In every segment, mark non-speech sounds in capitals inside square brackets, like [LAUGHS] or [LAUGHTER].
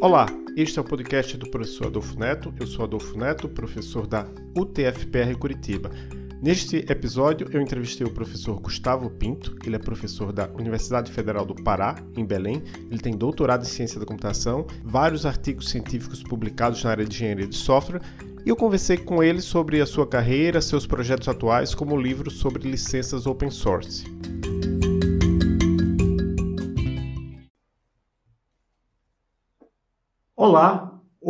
Olá, este é o podcast do professor Adolfo Neto. Eu sou Adolfo Neto, professor da UTFPR Curitiba. Neste episódio, eu entrevistei o professor Gustavo Pinto. Ele é professor da Universidade Federal do Pará, em Belém. Ele tem doutorado em ciência da computação, vários artigos científicos publicados na área de engenharia de software. E eu conversei com ele sobre a sua carreira, seus projetos atuais, como o livro sobre licenças open source.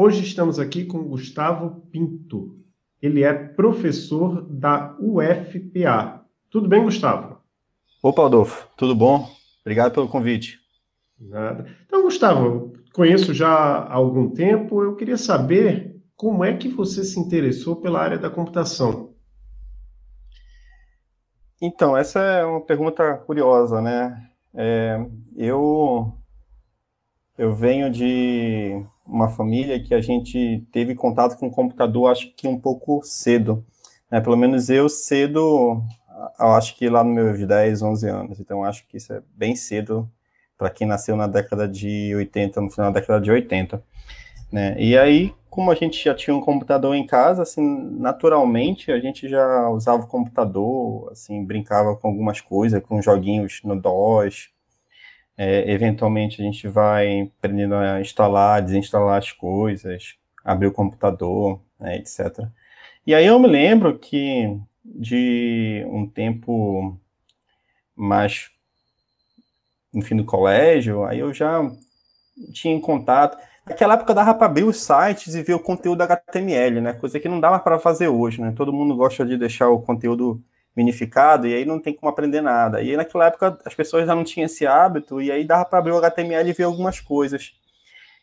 Hoje estamos aqui com Gustavo Pinto. Ele é professor da UFPA. Tudo bem, Gustavo? Opa, Adolfo, tudo bom? Obrigado pelo convite. Nada. Então, Gustavo, conheço já há algum tempo. Eu queria saber como é que você se interessou pela área da computação. Então, essa é uma pergunta curiosa, né? É, eu eu venho de uma família que a gente teve contato com o computador, acho que um pouco cedo. Né? Pelo menos eu cedo, eu acho que lá nos meus 10, 11 anos. Então, acho que isso é bem cedo para quem nasceu na década de 80, no final da década de 80. Né? E aí, como a gente já tinha um computador em casa, assim, naturalmente a gente já usava o computador, assim, brincava com algumas coisas, com joguinhos no DOS, é, eventualmente a gente vai aprendendo a instalar, desinstalar as coisas, abrir o computador, né, etc. E aí eu me lembro que de um tempo mais no fim do colégio, aí eu já tinha em contato. Naquela época dava para abrir os sites e ver o conteúdo HTML, né? Coisa que não dava para fazer hoje, né? Todo mundo gosta de deixar o conteúdo minificado, e aí não tem como aprender nada. E aí, naquela época as pessoas já não tinham esse hábito, e aí dava para abrir o HTML e ver algumas coisas.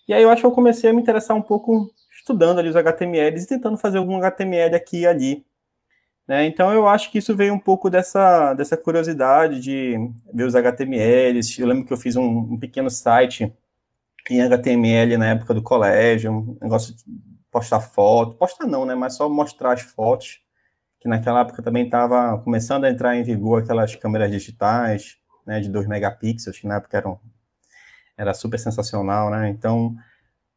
E aí eu acho que eu comecei a me interessar um pouco estudando ali os HTMLs e tentando fazer algum HTML aqui e ali. Né? Então eu acho que isso veio um pouco dessa, dessa curiosidade de ver os HTMLs. Eu lembro que eu fiz um, um pequeno site em HTML na época do colégio, um negócio de postar foto, postar não, né? Mas só mostrar as fotos que naquela época também estava começando a entrar em vigor aquelas câmeras digitais, né, de 2 megapixels, que na época eram, era super sensacional, né? Então,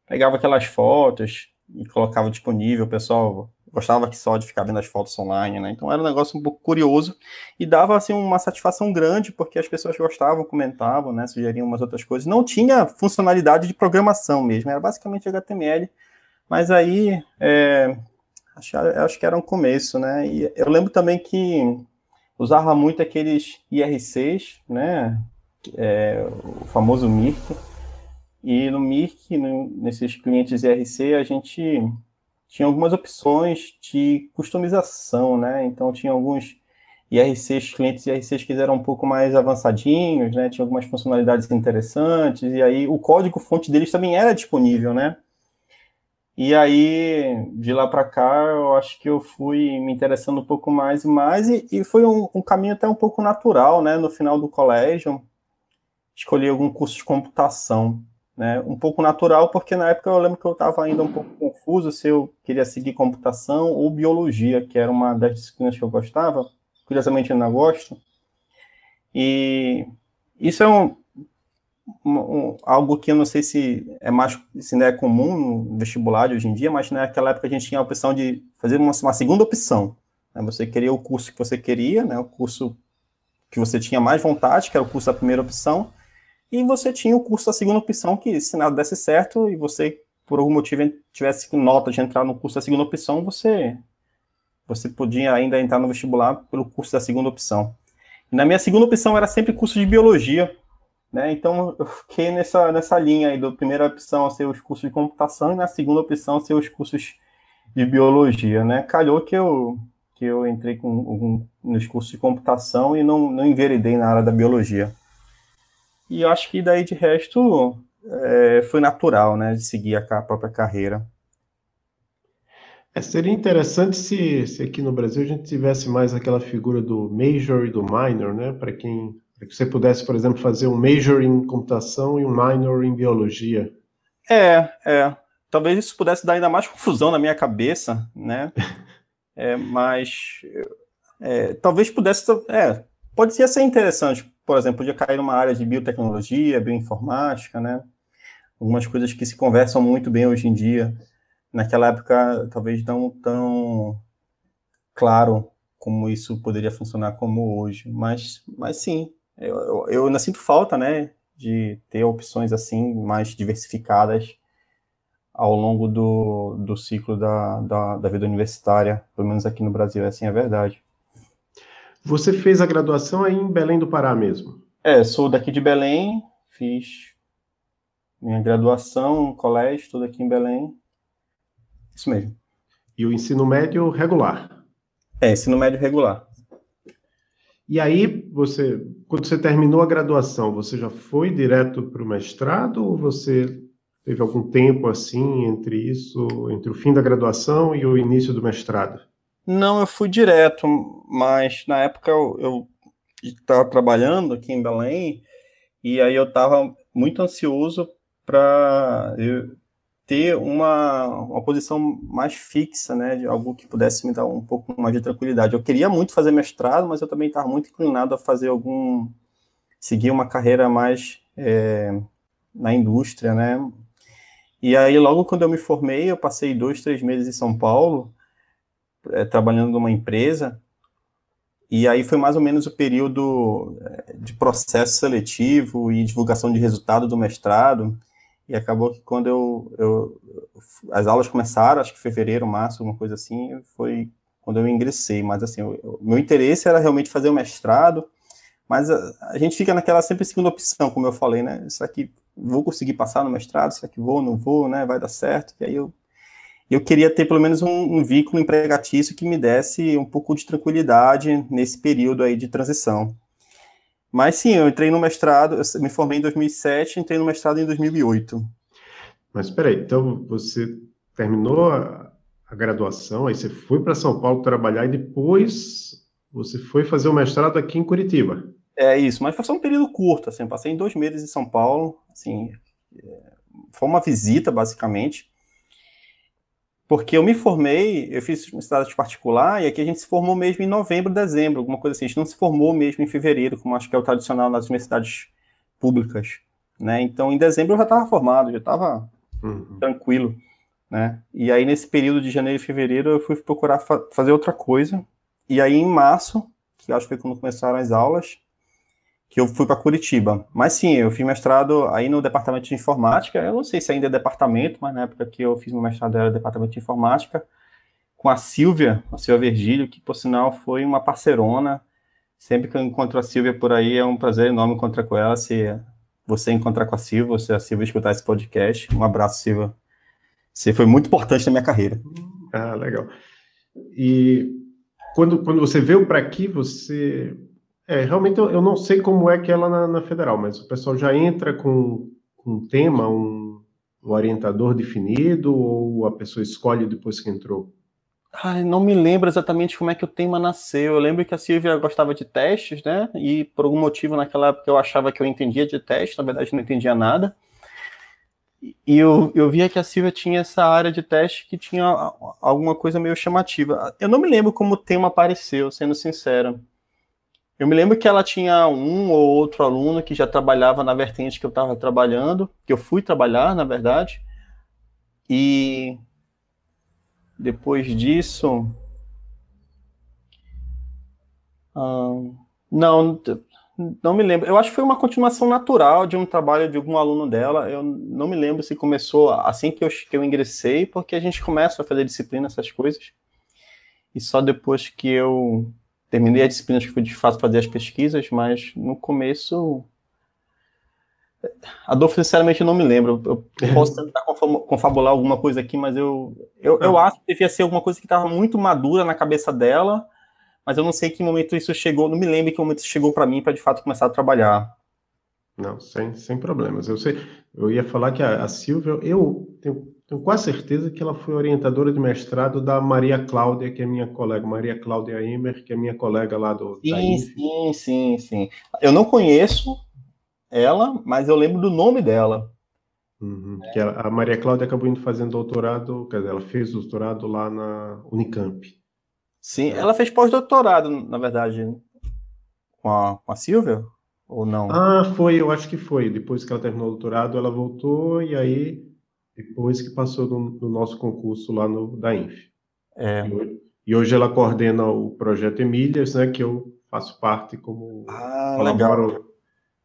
pegava aquelas fotos e colocava disponível, o pessoal gostava que só de ficar vendo as fotos online, né? Então era um negócio um pouco curioso e dava assim uma satisfação grande porque as pessoas gostavam, comentavam, né, sugeriam umas outras coisas. Não tinha funcionalidade de programação mesmo, era basicamente HTML. Mas aí é, Acho, acho que era um começo, né? E eu lembro também que usava muito aqueles IRCs, né? É, o famoso MIRC. E no MIRC, no, nesses clientes IRC, a gente tinha algumas opções de customização, né? Então tinha alguns IRCs, clientes IRCs que eram um pouco mais avançadinhos, né? Tinha algumas funcionalidades interessantes, e aí o código fonte deles também era disponível, né? E aí, de lá para cá, eu acho que eu fui me interessando um pouco mais e mais, e, e foi um, um, caminho até um pouco natural, né? No final do colégio, escolhi algum curso de computação, né? Um pouco natural, porque na época eu lembro que eu estava ainda um pouco confuso se eu queria seguir computação ou biologia, que era uma das disciplinas que eu gostava, curiosamente eu ainda gosto. E isso é um, algo que eu não sei se é mais se não é comum no vestibular de hoje em dia, mas naquela época a gente tinha a opção de fazer uma, uma segunda opção. Né? Você queria o curso que você queria, né? o curso que você tinha mais vontade, que era o curso da primeira opção, e você tinha o curso da segunda opção, que se nada desse certo e você, por algum motivo, tivesse nota de entrar no curso da segunda opção, você, você podia ainda entrar no vestibular pelo curso da segunda opção. E na minha segunda opção era sempre curso de biologia, né? Então eu fiquei nessa, nessa linha aí, da primeira opção ser os cursos de computação e na segunda opção ser os cursos de biologia, né? Calhou que eu, que eu entrei com, um, nos cursos de computação e não, não enveredei na área da biologia. E eu acho que daí de resto é, foi natural, né, de seguir a, própria carreira. É, seria interessante se, se aqui no Brasil a gente tivesse mais aquela figura do major e do minor, né, para quem para é que você pudesse, por exemplo, fazer um major em computação e um minor em biologia. É, é. Talvez isso pudesse dar ainda mais confusão na minha cabeça, né? [LAUGHS] É, mas é, talvez pudesse, é, pode ser interessante, por exemplo, podia cair numa área de biotecnologia, bioinformática, né? Algumas coisas que se conversam muito bem hoje em dia. Naquela época, talvez não tão claro como isso poderia funcionar como hoje, mas, mas sim, eu, eu, ainda sinto falta, né, de ter opções assim mais diversificadas ao longo do, do ciclo da, da, da vida universitária, pelo menos aqui no Brasil, essa assim, é a verdade. Você fez a graduação aí em Belém do Pará mesmo? É, sou daqui de Belém, fiz minha graduação, colégio, tudo aqui em Belém. Isso mesmo. E o ensino médio regular? É, ensino médio regular. E aí, você, quando você terminou a graduação, você já foi direto para o mestrado ou você teve algum tempo assim entre isso, entre o fim da graduação e o início do mestrado? Não, eu fui direto, mas na época eu estava trabalhando aqui em Belém e aí eu estava muito ansioso para ter uma, uma posição mais fixa, né, de algo que pudesse me dar um pouco mais de tranquilidade. Eu queria muito fazer mestrado, mas eu também estava muito inclinado a fazer algum, seguir uma carreira mais é, na indústria, né. E aí, logo quando eu me formei, eu passei dois, três meses em São Paulo, é, trabalhando numa empresa, e aí foi mais ou menos o período é, de processo seletivo e divulgação de resultado do mestrado, e acabou que quando eu, eu as aulas começaram, acho que fevereiro, março, alguma coisa assim, foi quando eu ingressei. Mas assim, o meu interesse era realmente fazer o mestrado, mas a, a, gente fica naquela sempre segunda opção, como eu falei, né? Será que vou conseguir passar no mestrado? Será que vou, não vou, né? Vai dar certo? E aí eu eu queria ter pelo menos um, um vínculo empregatício que me desse um pouco de tranquilidade nesse período aí de transição. Mas sim, eu entrei no mestrado, eu me formei em 2007, entrei no mestrado em 2008. Mas espera aí, então você terminou a, a graduação, aí você foi para São Paulo trabalhar e depois você foi fazer o mestrado aqui em Curitiba. É isso, mas foi só um período curto, assim, passei dois meses em São Paulo, assim, é, foi uma visita basicamente, porque eu me formei, eu fiz uma de particular, e aqui a gente se formou mesmo em novembro, dezembro, alguma coisa assim. A gente não se formou mesmo em fevereiro, como acho que é o tradicional nas universidades públicas. Né? Então, em dezembro eu já estava formado, já estava uhum. tranquilo. Né? E aí, nesse período de janeiro e fevereiro, eu fui procurar fa fazer outra coisa. E aí, em março, que acho que foi quando começaram as aulas, que eu fui para Curitiba. Mas sim, eu fiz mestrado aí no departamento de informática. Eu não sei se ainda é departamento, mas na época que eu fiz meu mestrado era departamento de informática com a Silvia, a Silvia Virgílio, que por sinal foi uma parceirona. Sempre que eu encontro a Silvia por aí, é um prazer enorme encontrar com ela. Se você encontrar com a Silvia, se a Silvia escutar esse podcast, um abraço, Silvia. Você foi muito importante na minha carreira. Ah, legal. E quando, quando você veio para aqui, você é, realmente eu, eu não sei como é que é na, na federal, mas o pessoal já entra com, com um tema, um, um, orientador definido, ou a pessoa escolhe depois que entrou? Ai, não me lembro exatamente como é que o tema nasceu. Eu lembro que a Silvia gostava de testes, né? E por algum motivo naquela época eu achava que eu entendia de teste, na verdade não entendia nada. E eu, eu via que a Silvia tinha essa área de teste que tinha alguma coisa meio chamativa. Eu não me lembro como o tema apareceu, sendo sincero. Eu me lembro que ela tinha um ou outro aluno que já trabalhava na vertente que eu estava trabalhando, que eu fui trabalhar, na verdade. E depois disso. Hum, não, não me lembro. Eu acho que foi uma continuação natural de um trabalho de algum aluno dela. Eu não me lembro se começou assim que eu, que eu ingressei, porque a gente começa a fazer disciplina, essas coisas. E só depois que eu terminei a disciplina, que fui de fato fazer as pesquisas, mas no começo. Adolfo, sinceramente, não me lembro. Eu [LAUGHS] posso tentar confabular alguma coisa aqui, mas eu, eu, eu acho que devia ser alguma coisa que estava muito madura na cabeça dela, mas eu não sei que momento isso chegou, não me lembro que momento isso chegou para mim para de fato começar a trabalhar. Não, sem, sem problemas. Eu sei, eu ia falar que a, a Silvia, eu tenho tenho quase certeza que ela foi orientadora de mestrado da Maria Cláudia, que é minha colega, Maria Cláudia Emer, que é minha colega lá do. Sim, sim, sim, sim. Eu não conheço ela, mas eu lembro do nome dela. Uhum, é. que ela, a Maria Cláudia acabou indo fazendo doutorado, quer dizer, ela fez doutorado lá na Unicamp. Sim, é. ela fez pós-doutorado, na verdade, com a, com a Silvia? Ou não? Ah, foi, eu acho que foi. Depois que ela terminou o doutorado, ela voltou e aí depois que passou no, no nosso concurso lá no, da INF. É. E, hoje, e, hoje, ela coordena o projeto Emílias, né, que eu faço parte como ah, colaboro, legal.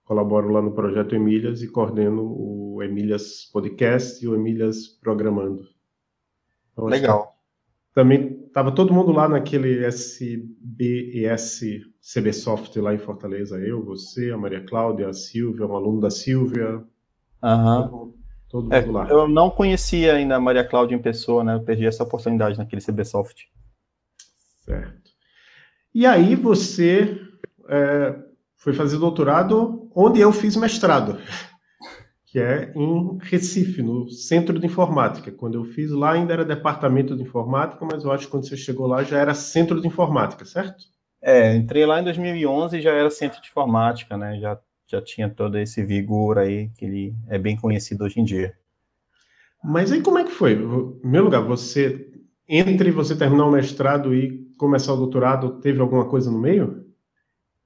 colaboro lá no projeto Emílias e coordeno o Emílias Podcast e o Emílias Programando. Então, assim, legal. Também estava todo mundo lá naquele SBES CB Soft lá em Fortaleza. Eu, você, a Maria Cláudia, a Silvia, um aluno da Silvia. Uhum. Todo é, mundo é, lá. Eu não conhecia ainda a Maria Cláudia em pessoa, né? Eu perdi essa oportunidade naquele CBSoft. Certo. E aí você é, foi fazer doutorado onde eu fiz mestrado, [LAUGHS] que é em Recife, no Centro de Informática. Quando eu fiz lá ainda era Departamento de Informática, mas eu acho que quando você chegou lá já era Centro de Informática, certo? É, entrei lá em 2011 e já era Centro de Informática, né? Já já tinha todo esse vigor aí que ele é bem conhecido hoje em dia. Mas aí como é que foi? Em primeiro lugar, você entre você terminar o mestrado e começar o doutorado, teve alguma coisa no meio?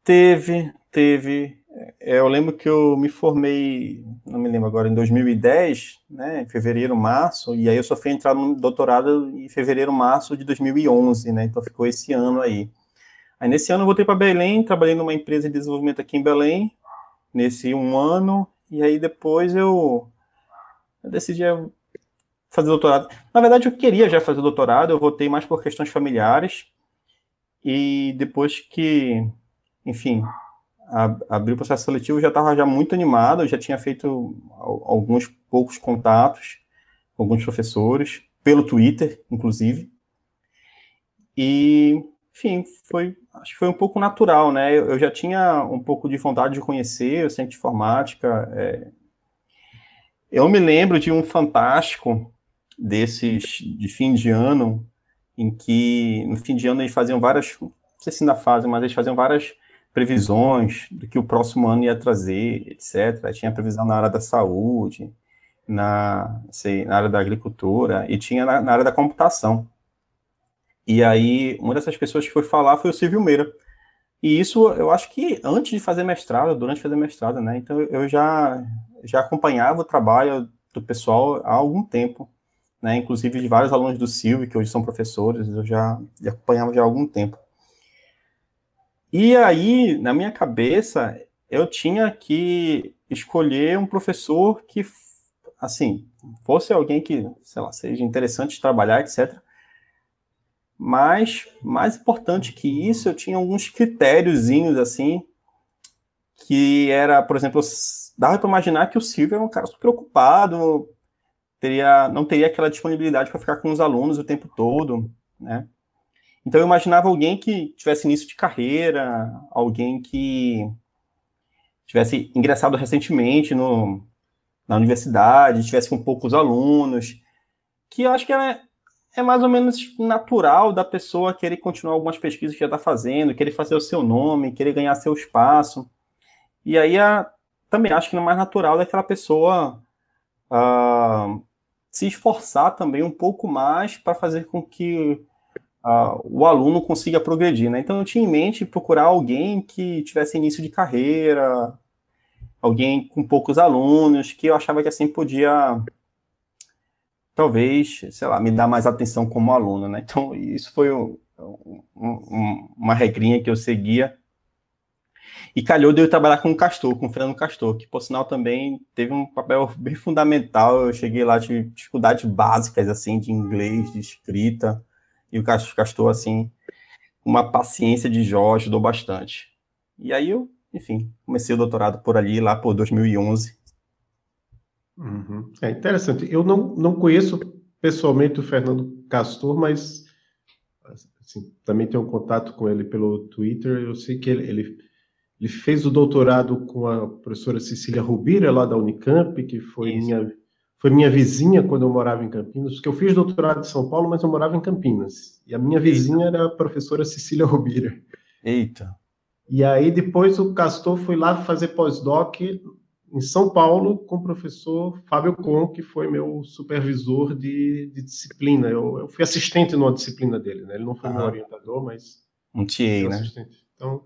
Teve, teve. É, eu lembro que eu me formei, não me lembro agora, em 2010, né, em fevereiro, março, e aí eu só fui entrar no doutorado em fevereiro, março de 2011, né, então ficou esse ano aí. Aí nesse ano eu voltei para Belém, trabalhei numa empresa de desenvolvimento aqui em Belém, nesse um ano, e aí depois eu, eu decidi fazer doutorado. Na verdade, eu queria já fazer doutorado, eu votei mais por questões familiares, e depois que, enfim, abri o processo seletivo, já estava já muito animado, eu já tinha feito alguns poucos contatos, com alguns professores, pelo Twitter, inclusive. E, enfim, foi acho que foi um pouco natural, né? Eu, eu já tinha um pouco de vontade de conhecer o centro de informática. É... Eu me lembro de um fantástico desses de fim de ano, em que no fim de ano eles faziam várias, não sei se ainda fazem, mas eles faziam várias previsões do que o próximo ano ia trazer, etc. tinha previsão na área da saúde, na, sei, na área da agricultura e tinha na, na área da computação. E aí, uma dessas pessoas que foi falar foi o Silvio Meira. E isso, eu acho que antes de fazer mestrado, durante fazer mestrado, né? Então, eu já, já acompanhava o trabalho do pessoal há algum tempo, né? Inclusive de vários alunos do Silvio, que hoje são professores, eu já, já acompanhava já há algum tempo. E aí, na minha cabeça, eu tinha que escolher um professor que, assim, fosse alguém que, sei lá, seja interessante de trabalhar, etc. Mas, mais importante que isso, eu tinha alguns critériozinhos, assim, que era, por exemplo, dava para imaginar que o Silvio era um cara super ocupado, teria, não teria aquela disponibilidade para ficar com os alunos o tempo todo, né? Então eu imaginava alguém que tivesse início de carreira, alguém que tivesse ingressado recentemente no, na universidade, tivesse com poucos alunos, que eu acho que era é mais ou menos natural da pessoa querer continuar algumas pesquisas que já está fazendo, querer fazer o seu nome, querer ganhar seu espaço. E aí a, também acho que não é mais natural daquela é pessoa ah, se esforçar também um pouco mais para fazer com que ah, o aluno consiga progredir. Né? Então eu tinha em mente procurar alguém que tivesse início de carreira, alguém com poucos alunos, que eu achava que assim podia talvez, sei lá, me dar mais atenção como aluno, né? Então, isso foi um, um, uma regrinha que eu seguia. E calhou de eu trabalhar com o Castor, com o Fernando Castor, que por sinal também teve um papel bem fundamental. Eu cheguei lá, tive dificuldades básicas, assim, de inglês, de escrita, e o Castor, assim, uma paciência de jorge ajudou bastante. E aí eu, enfim, comecei o doutorado por ali, lá por 2011, Uhum. É interessante. Eu não, não conheço pessoalmente o Fernando Castor, mas assim, também tenho contato com ele pelo Twitter. Eu sei que ele, ele, ele, fez o doutorado com a professora Cecília Rubira, lá da Unicamp, que foi minha, foi minha vizinha quando eu morava em Campinas, porque eu fiz doutorado em São Paulo, mas eu morava em Campinas. E a minha vizinha Eita. era a professora Cecília Rubira. Eita! E aí depois o Castor foi lá fazer pós-doc em São Paulo com o professor Fábio Con, que foi meu supervisor de, de disciplina. Eu, eu, fui assistente numa disciplina dele, né? Ele não foi ah, meu orientador, mas. Um TA, é né? Assistente. Então,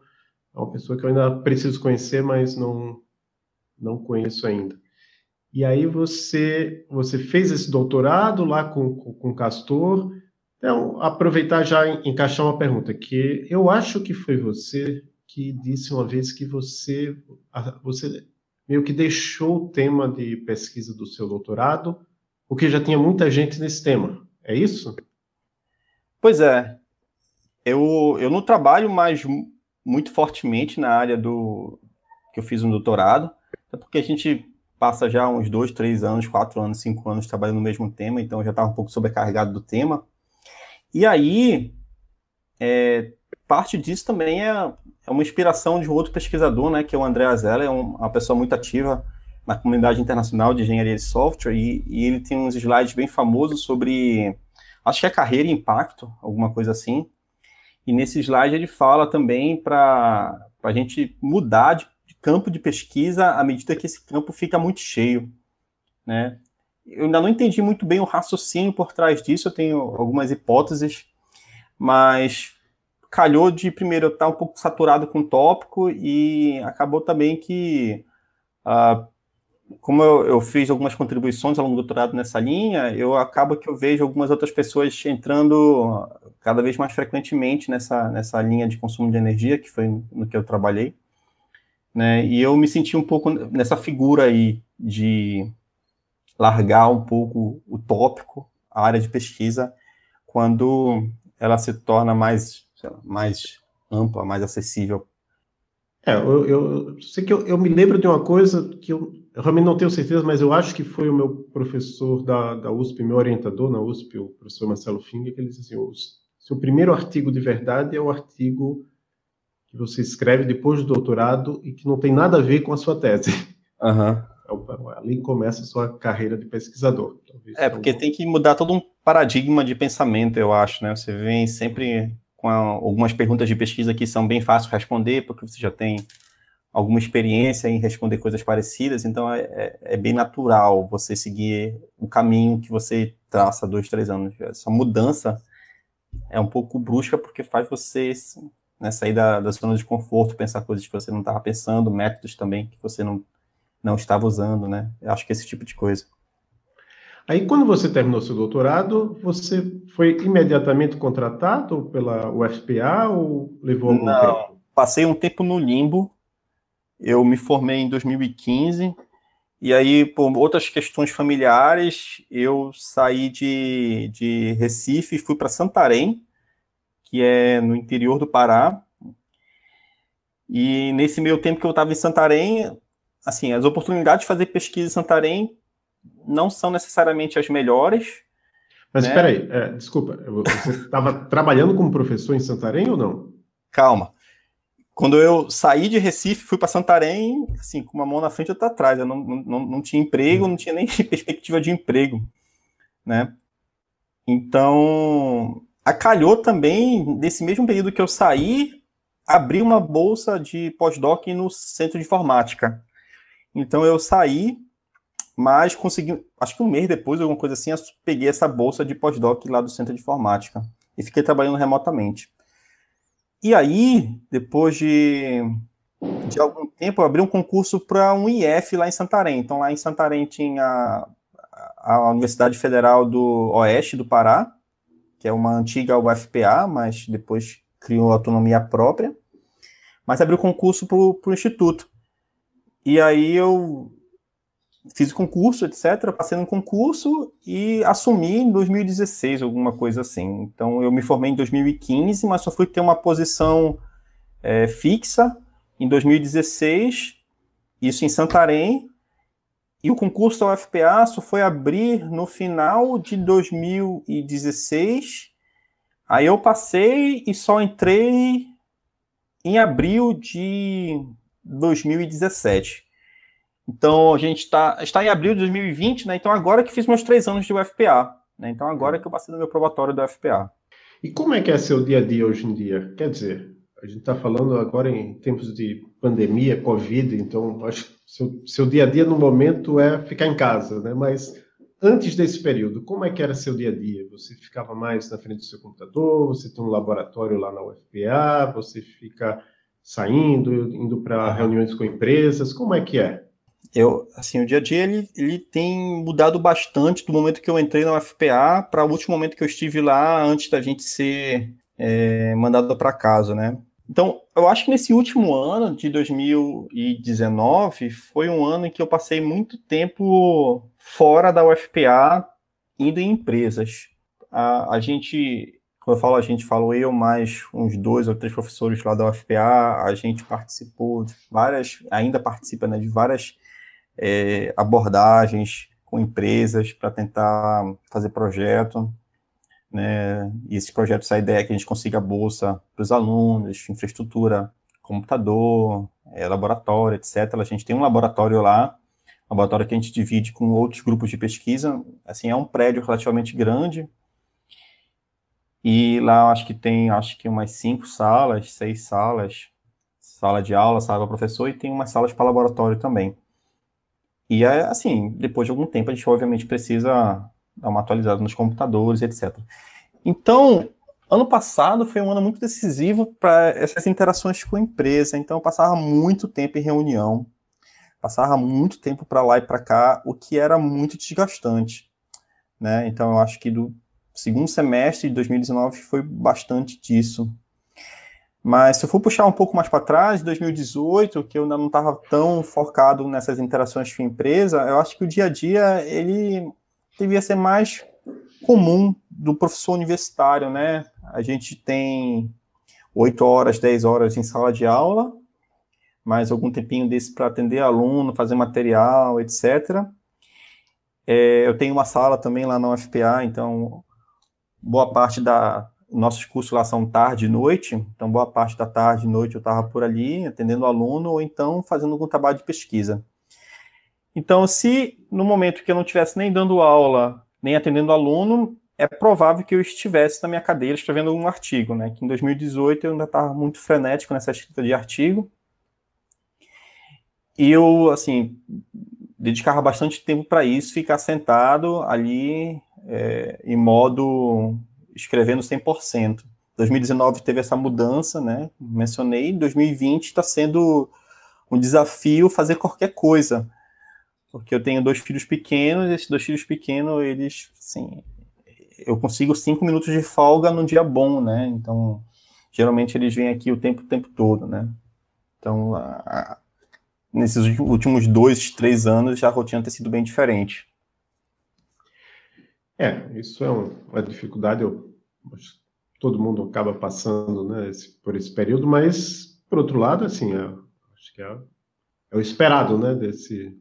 é uma pessoa que eu ainda preciso conhecer, mas não, não conheço ainda. E aí você, você fez esse doutorado lá com, com, com Castor. Então, aproveitar já encaixar uma pergunta, que eu acho que foi você que disse uma vez que você, você meio que deixou o tema de pesquisa do seu doutorado, porque já tinha muita gente nesse tema. É isso? Pois é. Eu, eu não trabalho mais muito fortemente na área do que eu fiz um doutorado, é porque a gente passa já uns dois, três anos, quatro anos, cinco anos trabalhando no mesmo tema, então eu já estava um pouco sobrecarregado do tema. E aí, é, parte disso também é, é uma inspiração de outro pesquisador, né, que é o André Azela, é um, uma pessoa muito ativa na comunidade internacional de engenharia de software, e, e ele tem uns slides bem famosos sobre, acho que é carreira e impacto, alguma coisa assim, e nesse slide ele fala também para a gente mudar de, de campo de pesquisa à medida que esse campo fica muito cheio, né, eu ainda não entendi muito bem o raciocínio por trás disso, eu tenho algumas hipóteses, mas calhou de primeiro estar tá um pouco saturado com o tópico e acabou também que uh, como eu, eu, fiz algumas contribuições ao longo do doutorado nessa linha, eu acabo que eu vejo algumas outras pessoas entrando cada vez mais frequentemente nessa, nessa linha de consumo de energia, que foi no que eu trabalhei, né? E eu me senti um pouco nessa figura aí de largar um pouco o tópico, a área de pesquisa, quando ela se torna mais lá, mais ampla, mais acessível. É, eu, eu sei que eu, eu, me lembro de uma coisa que eu, eu, realmente não tenho certeza, mas eu acho que foi o meu professor da, da USP, meu orientador na USP, o professor Marcelo Finger, que ele disse assim, o seu primeiro artigo de verdade é o artigo que você escreve depois do doutorado e que não tem nada a ver com a sua tese. Aham. Uhum [LAUGHS] ali começa a sua carreira de pesquisador. Talvez é, porque tem que mudar todo um paradigma de pensamento, eu acho, né? Você vem sempre com algumas perguntas de pesquisa que são bem fáceis de responder, porque você já tem alguma experiência em responder coisas parecidas, então é, é, é bem natural você seguir o caminho que você traça há dois, três anos. Essa mudança é um pouco brusca, porque faz você né, sair da, da zona de conforto, pensar coisas que você não estava pensando, métodos também que você não, não estava usando, né? Eu acho que é esse tipo de coisa. Aí, quando você terminou seu doutorado, você foi imediatamente contratado pela UFPA ou levou algum Não, tempo? Passei um tempo no limbo. Eu me formei em 2015 e aí, por outras questões familiares, eu saí de, de Recife e fui para Santarém, que é no interior do Pará. E nesse meio tempo que eu estava em Santarém, assim, as oportunidades de fazer pesquisa em Santarém não são necessariamente as melhores. Mas né? espera né? aí, é, desculpa, você estava [LAUGHS] trabalhando como professor em Santarém ou não? Calma. Quando eu saí de Recife, fui para Santarém, assim, com uma mão na frente e outra atrás. Eu não, não, não tinha emprego, não tinha nem [LAUGHS] perspectiva de emprego, né? Então, acalhou também, nesse mesmo período que eu saí, abri uma bolsa de pós-doc no centro de informática. Então, eu saí mas consegui, acho que um mês depois, alguma coisa assim, eu peguei essa bolsa de pós-doc lá do Centro de Informática e fiquei trabalhando remotamente. E aí, depois de, de algum tempo, eu abri um concurso para um IF lá em Santarém. Então, lá em Santarém tinha a Universidade Federal do Oeste do Pará, que é uma antiga UFPA, mas depois criou autonomia própria. Mas abriu concurso para o Instituto. E aí eu fiz o concurso, etc. Passei no concurso e assumi em 2016, alguma coisa assim. Então, eu me formei em 2015, mas só fui ter uma posição é, fixa em 2016, isso em Santarém. E o concurso da UFPA só foi abrir no final de 2016. Aí eu passei e só entrei em abril de 2017. Então a gente está está em abril de 2020, né? Então agora que fiz meus três anos de UFPA, né? Então agora que eu passei no meu probatório da UFPA. E como é que é seu dia a dia hoje em dia? Quer dizer, a gente está falando agora em tempos de pandemia, Covid, então acho que seu, seu dia a dia no momento é ficar em casa, né? Mas antes desse período, como é que era seu dia a dia? Você ficava mais na frente do seu computador? Você tem um laboratório lá na UFPA? Você fica saindo, indo para reuniões com empresas? Como é que é? eu, assim, o dia a dia ele, ele tem mudado bastante do momento que eu entrei na UFPA para o último momento que eu estive lá antes da gente ser é, mandado para casa, né? Então, eu acho que nesse último ano de 2019 foi um ano em que eu passei muito tempo fora da UFPA, indo em empresas. A, a gente, quando eu falo a gente, falou eu mais uns dois ou três professores lá da UFPA, a gente participou de várias, ainda participa né, de várias é, abordagens com empresas para tentar fazer projeto, né? E esse projeto, essa ideia é que a gente consiga bolsa para os alunos, infraestrutura, computador, é, laboratório, etc. A gente tem um laboratório lá, um laboratório que a gente divide com outros grupos de pesquisa. Assim, é um prédio relativamente grande. E lá acho que tem, acho que umas cinco salas, seis salas, sala de aula, sala para professor e tem umas salas para laboratório também. E é, assim, depois de algum tempo, a gente obviamente precisa dar uma atualizada nos computadores, etc. Então, ano passado foi um ano muito decisivo para essas interações com a empresa. Então, eu passava muito tempo em reunião, passava muito tempo para lá e para cá, o que era muito desgastante. Né? Então, eu acho que do segundo semestre de 2019 foi bastante disso. Mas se eu for puxar um pouco mais para trás, 2018, que eu ainda não estava tão focado nessas interações com a empresa, eu acho que o dia a dia ele devia ser mais comum do professor universitário, né? A gente tem 8 horas, 10 horas em sala de aula, mais algum tempinho desse para atender aluno, fazer material, etc. É, eu tenho uma sala também lá na UFPA, então boa parte da, nossos cursos lá são tarde e noite, então boa parte da tarde e noite eu estava por ali, atendendo o aluno, ou então fazendo algum trabalho de pesquisa. Então, se no momento que eu não estivesse nem dando aula, nem atendendo aluno, é provável que eu estivesse na minha cadeira escrevendo um artigo, né? Que em 2018 eu ainda estava muito frenético nessa escrita de artigo. E eu, assim, dedicava bastante tempo para isso, ficar sentado ali é, em modo escrevendo 100%. 2019 teve essa mudança, né? Mencionei. 2020 está sendo um desafio fazer qualquer coisa, porque eu tenho dois filhos pequenos. E esses dois filhos pequenos, eles, assim, eu consigo cinco minutos de folga num dia bom, né? Então, geralmente eles vêm aqui o tempo, o tempo todo, né? Então, a, a, nesses últimos dois, três anos, já a rotina tem sido bem diferente. É, isso é uma dificuldade, eu que todo mundo acaba passando né, esse, por esse período, mas, por outro lado, assim, é, acho que é, é, o esperado, né, desse...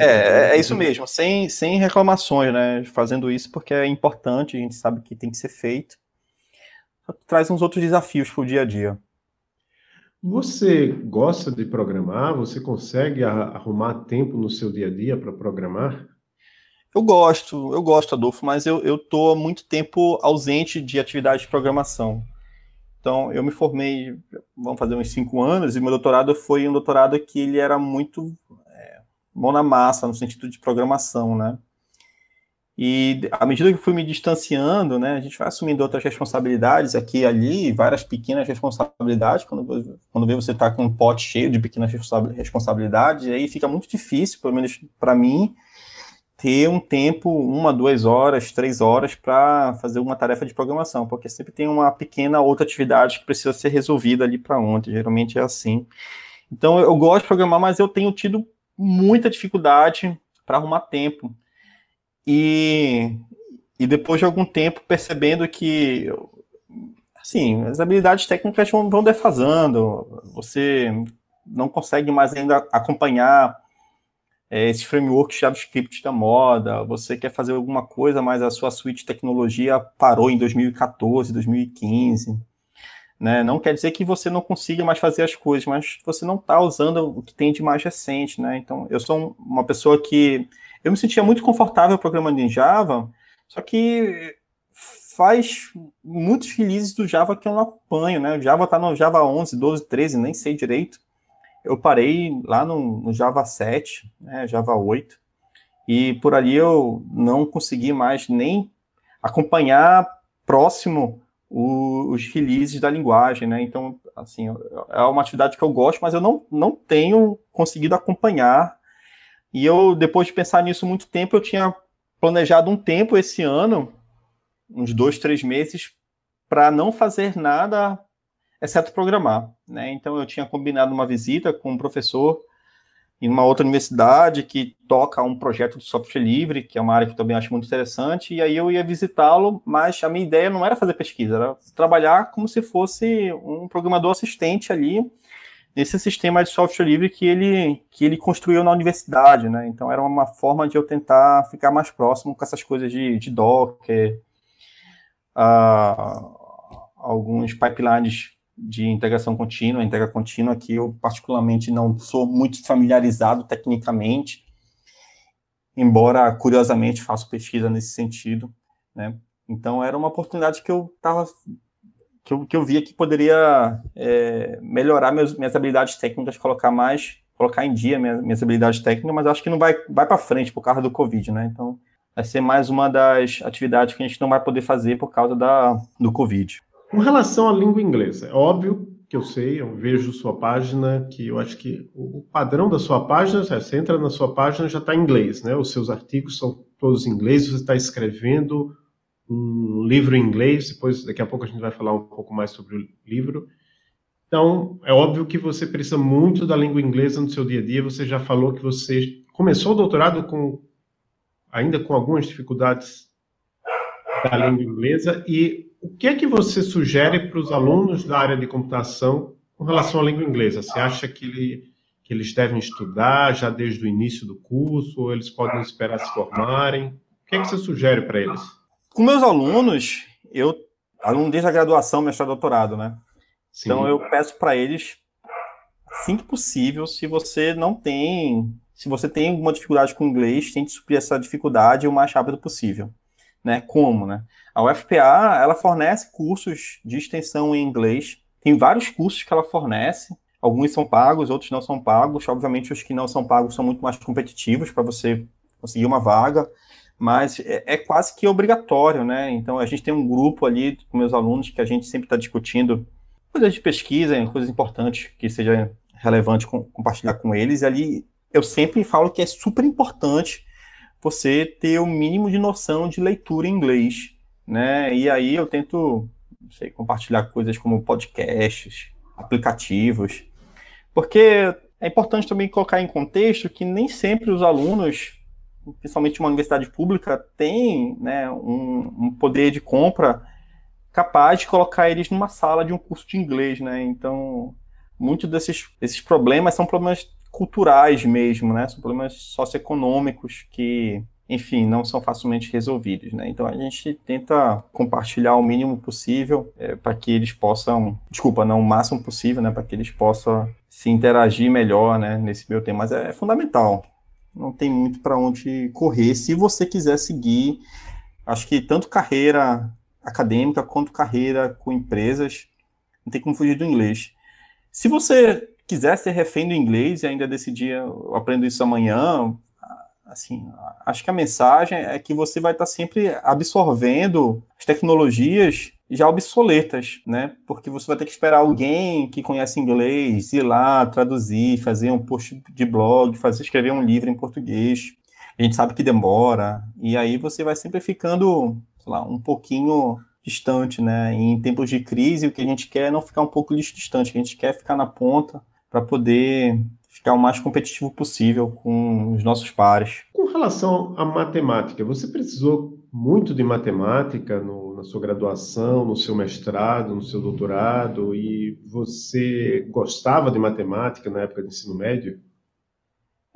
É, é, é isso mesmo, sem, sem reclamações, né, fazendo isso porque é importante, a gente sabe que tem que ser feito, traz uns outros desafios para o dia a dia. Você gosta de programar? Você consegue arrumar tempo no seu dia a dia para programar? Eu gosto, eu gosto, Adolfo, mas eu, eu tô há muito tempo ausente de atividade de programação. Então, eu me formei, vamos fazer uns cinco anos, e meu doutorado foi um doutorado que ele era muito é, mão na massa, no sentido de programação, né? E à medida que fui me distanciando, né, a gente vai assumindo outras responsabilidades aqui e ali, várias pequenas responsabilidades. Quando, quando vê você tá com um pote cheio de pequenas responsabilidades, aí fica muito difícil, pelo menos para mim, ter um tempo, uma, duas horas, três horas, para fazer uma tarefa de programação, porque sempre tem uma pequena outra atividade que precisa ser resolvida ali para ontem, geralmente é assim. Então eu gosto de programar, mas eu tenho tido muita dificuldade para arrumar tempo. E, e depois de algum tempo percebendo que assim, as habilidades técnicas vão, vão defasando, você não consegue mais ainda acompanhar é, framework frameworks JavaScript da moda, você quer fazer alguma coisa, mas a sua suíte de tecnologia parou em 2014, 2015. Né? Não quer dizer que você não consiga mais fazer as coisas, mas você não está usando o que tem de mais recente. Né? Então, eu sou uma pessoa que. Eu me sentia muito confortável programando em Java, só que faz muitos releases do Java que eu não acompanho. Né? O Java está no Java 11, 12, 13, nem sei direito eu parei lá no, no Java 7, né, Java 8, e por ali eu não consegui mais nem acompanhar próximo o, os releases da linguagem, né? Então, assim, é uma atividade que eu gosto, mas eu não, não tenho conseguido acompanhar. E eu, depois de pensar nisso muito tempo, eu tinha planejado um tempo esse ano, uns dois, três meses, para não fazer nada exceto é programar. Né? Então, eu tinha combinado uma visita com um professor em uma outra universidade que toca um projeto de software livre, que é uma área que eu também acho muito interessante, e aí eu ia visitá-lo, mas a minha ideia não era fazer pesquisa, era trabalhar como se fosse um programador assistente ali nesse sistema de software livre que ele que ele construiu na universidade, né? Então era uma forma de eu tentar ficar mais próximo com essas coisas de, de Docker, uh, alguns pipelines de integração contínua, integra contínua, que eu particularmente não sou muito familiarizado tecnicamente, embora curiosamente faço pesquisa nesse sentido, né? Então era uma oportunidade que eu tava que eu, que eu via que poderia é, melhorar meus, minhas habilidades técnicas, colocar mais, colocar em dia minhas, minhas habilidades técnicas, mas acho que não vai, vai para frente por causa do Covid, né? Então vai ser mais uma das atividades que a gente não vai poder fazer por causa da, do Covid. Com relação à língua inglesa, é óbvio que eu sei, eu vejo sua página, que eu acho que o padrão da sua página, você entra na sua página já está em inglês, né? Os seus artigos são todos em inglês, você está escrevendo um livro em inglês, depois daqui a pouco a gente vai falar um pouco mais sobre o livro. Então, é óbvio que você precisa muito da língua inglesa no seu dia a dia. Você já falou que você começou o doutorado com ainda com algumas dificuldades da língua inglesa e o que é que você sugere para os alunos da área de computação com relação à língua inglesa? Você acha que, ele, que eles devem estudar já desde o início do curso ou eles podem esperar se formarem? O que é que você sugere para eles? Com meus alunos, eu aluno desde a graduação, mestrado, doutorado, né? Sim. Então eu peço para eles, assim que possível, se você não tem, se você tem alguma dificuldade com inglês, tente suprir essa dificuldade o mais rápido possível né? Como, né? A UFPA, ela fornece cursos de extensão em inglês. Tem vários cursos que ela fornece. Alguns são pagos, outros não são pagos. Obviamente, os que não são pagos são muito mais competitivos para você conseguir uma vaga, mas é, é, quase que obrigatório, né? Então, a gente tem um grupo ali com meus alunos que a gente sempre está discutindo coisas de pesquisa, coisas importantes que seja relevante com, compartilhar com eles. E ali eu sempre falo que é super importante você ter o mínimo de noção de leitura em inglês, né? E aí eu tento, sei, compartilhar coisas como podcasts, aplicativos, porque é importante também colocar em contexto que nem sempre os alunos, principalmente uma universidade pública, têm né, um, um, poder de compra capaz de colocar eles numa sala de um curso de inglês, né? Então, muitos desses, desses problemas são problemas culturais mesmo, né? São problemas socioeconômicos que, enfim, não são facilmente resolvidos, né? Então a gente tenta compartilhar o mínimo possível é, para que eles possam, desculpa, não o máximo possível, né? Para que eles possam se interagir melhor, né? Nesse meu tema, mas é, é fundamental. Não tem muito para onde correr. Se você quiser seguir, acho que tanto carreira acadêmica quanto carreira com empresas, não tem como fugir do inglês. Se você quiser ser refém do inglês e ainda decidir, eu aprendo isso amanhã, assim, acho que a mensagem é que você vai estar sempre absorvendo as tecnologias já obsoletas, né? Porque você vai ter que esperar alguém que conhece inglês ir lá traduzir, fazer um post de blog, fazer escrever um livro em português. A gente sabe que demora, e aí você vai sempre ficando, sei lá, um pouquinho distante, né? em tempos de crise, o que a gente quer é não ficar um pouco distante, a gente quer é ficar na ponta para poder ficar o mais competitivo possível com os nossos pares. Com relação à matemática, você precisou muito de matemática no, na sua graduação, no seu mestrado, no seu doutorado, e você gostava de matemática na época do ensino médio?